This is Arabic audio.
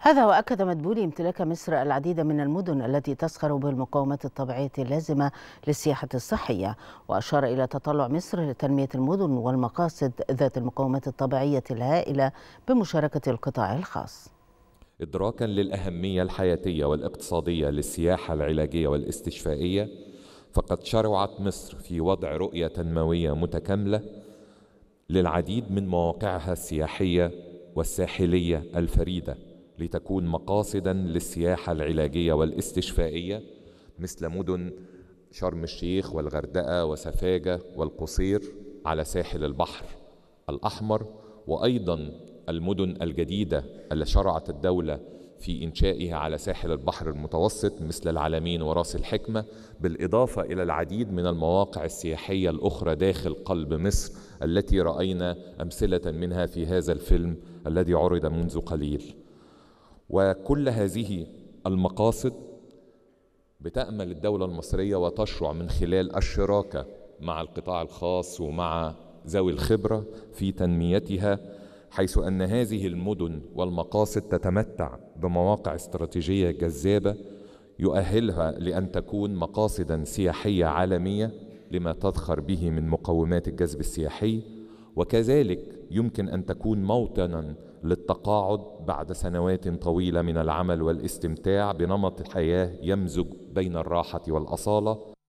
هذا وأكد مدبولي امتلاك مصر العديد من المدن التي تسخر بالمقاومات الطبيعية اللازمة للسياحة الصحية وأشار إلى تطلع مصر لتنمية المدن والمقاصد ذات المقاومات الطبيعية الهائلة بمشاركة القطاع الخاص إدراكا للأهمية الحياتية والاقتصادية للسياحة العلاجية والاستشفائية فقد شرعت مصر في وضع رؤية تنموية متكاملة للعديد من مواقعها السياحية والساحلية الفريدة لتكون مقاصدا للسياحة العلاجية والاستشفائية مثل مدن شرم الشيخ والغردقة وسفاجة والقصير على ساحل البحر الأحمر وأيضا المدن الجديدة التي شرعت الدولة في إنشائها على ساحل البحر المتوسط مثل العلمين وراس الحكمة بالإضافة إلى العديد من المواقع السياحية الأخرى داخل قلب مصر التي رأينا أمثلة منها في هذا الفيلم الذي عرض منذ قليل وكل هذه المقاصد بتأمل الدولة المصرية وتشرع من خلال الشراكة مع القطاع الخاص ومع ذوي الخبرة في تنميتها حيث أن هذه المدن والمقاصد تتمتع بمواقع استراتيجية جذابة يؤهلها لأن تكون مقاصدا سياحية عالمية لما تذخر به من مقومات الجذب السياحي وكذلك يمكن ان تكون موطنا للتقاعد بعد سنوات طويله من العمل والاستمتاع بنمط حياه يمزج بين الراحه والاصاله